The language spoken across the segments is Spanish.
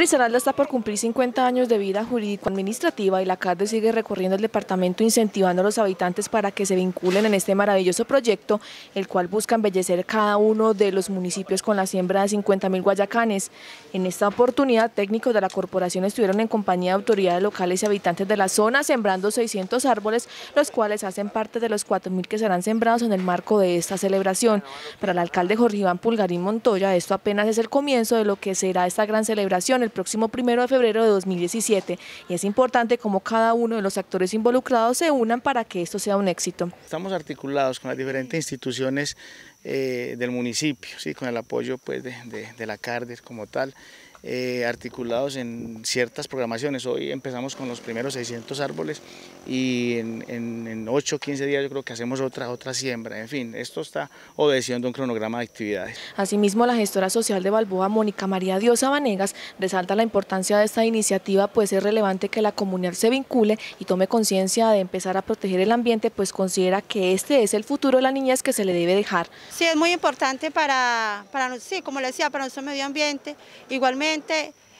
Risaralda está por cumplir 50 años de vida jurídico-administrativa y la CADE sigue recorriendo el departamento incentivando a los habitantes para que se vinculen en este maravilloso proyecto, el cual busca embellecer cada uno de los municipios con la siembra de 50.000 guayacanes. En esta oportunidad, técnicos de la corporación estuvieron en compañía de autoridades locales y habitantes de la zona sembrando 600 árboles, los cuales hacen parte de los 4.000 que serán sembrados en el marco de esta celebración. Para el alcalde Jorge Iván Pulgarín Montoya, esto apenas es el comienzo de lo que será esta gran celebración próximo primero de febrero de 2017 y es importante como cada uno de los actores involucrados se unan para que esto sea un éxito. Estamos articulados con las diferentes instituciones eh, del municipio, ¿sí? con el apoyo pues, de, de la CARDES como tal eh, articulados en ciertas programaciones. Hoy empezamos con los primeros 600 árboles y en, 8 o 15 días yo creo que hacemos otra, otra siembra. En fin, esto está obedeciendo un cronograma de actividades. Asimismo, la gestora social de Balboa, Mónica María Diosa Vanegas, resalta la importancia de esta iniciativa, pues es relevante que la comunidad se vincule y tome conciencia de empezar a proteger el ambiente, pues considera que este es el futuro de la niñez que se le debe dejar. Sí, es muy importante para, para sí, como le decía, para nuestro medio ambiente. Igualmente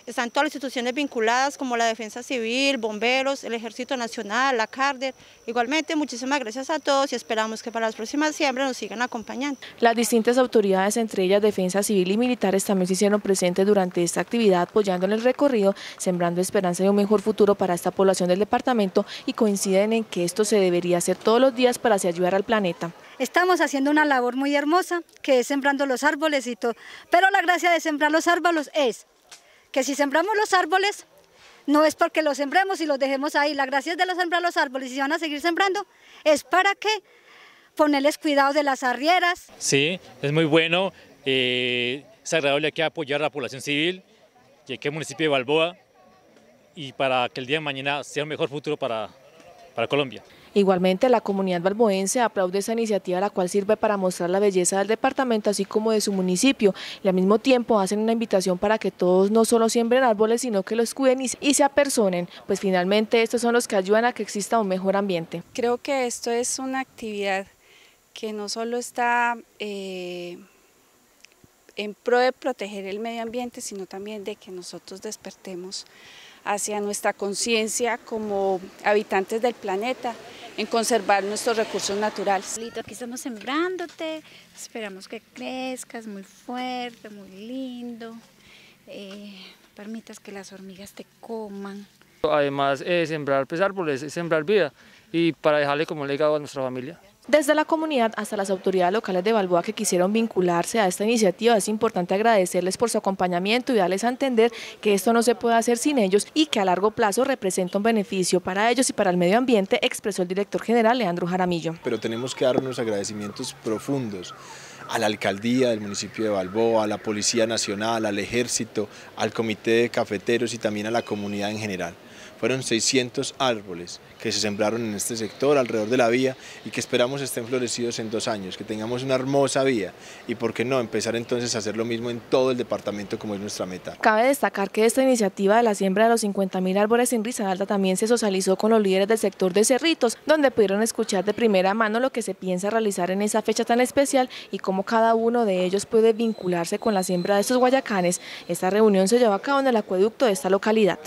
están todas las instituciones vinculadas como la Defensa Civil, Bomberos, el Ejército Nacional, la CARDER. Igualmente, muchísimas gracias a todos y esperamos que para las próximas siembras nos sigan acompañando. Las distintas autoridades, entre ellas Defensa Civil y Militares, también se hicieron presentes durante esta actividad apoyando en el recorrido, sembrando esperanza de un mejor futuro para esta población del departamento y coinciden en que esto se debería hacer todos los días para así ayudar al planeta. Estamos haciendo una labor muy hermosa que es sembrando los árboles y todo, pero la gracia de sembrar los árboles es que si sembramos los árboles, no es porque los sembremos y los dejemos ahí. La gracia es de los sembrar los árboles y si van a seguir sembrando, es para que ponerles cuidado de las arrieras. Sí, es muy bueno. Eh, es agradable aquí apoyar a la población civil, que aquí el municipio de Balboa, y para que el día de mañana sea un mejor futuro para, para Colombia. Igualmente, la comunidad balboense aplaude esa iniciativa, la cual sirve para mostrar la belleza del departamento, así como de su municipio, y al mismo tiempo hacen una invitación para que todos no solo siembren árboles, sino que los cuiden y se apersonen, pues finalmente estos son los que ayudan a que exista un mejor ambiente. Creo que esto es una actividad que no solo está eh, en pro de proteger el medio ambiente, sino también de que nosotros despertemos hacia nuestra conciencia como habitantes del planeta en conservar nuestros recursos naturales. aquí estamos sembrándote, esperamos que crezcas muy fuerte, muy lindo, eh, permitas que las hormigas te coman. Además, es eh, sembrar pues, árboles, es sembrar vida y para dejarle como legado a nuestra familia. Desde la comunidad hasta las autoridades locales de Balboa que quisieron vincularse a esta iniciativa, es importante agradecerles por su acompañamiento y darles a entender que esto no se puede hacer sin ellos y que a largo plazo representa un beneficio para ellos y para el medio ambiente, expresó el director general Leandro Jaramillo. Pero tenemos que dar unos agradecimientos profundos a la alcaldía del municipio de Balboa, a la Policía Nacional, al Ejército, al Comité de Cafeteros y también a la comunidad en general. Fueron 600 árboles que se sembraron en este sector alrededor de la vía y que esperamos estén florecidos en dos años, que tengamos una hermosa vía y por qué no empezar entonces a hacer lo mismo en todo el departamento como es nuestra meta. Cabe destacar que esta iniciativa de la siembra de los 50.000 árboles en Rizalda también se socializó con los líderes del sector de Cerritos, donde pudieron escuchar de primera mano lo que se piensa realizar en esa fecha tan especial y cómo cada uno de ellos puede vincularse con la siembra de estos guayacanes. Esta reunión se llevó a cabo en el acueducto de esta localidad.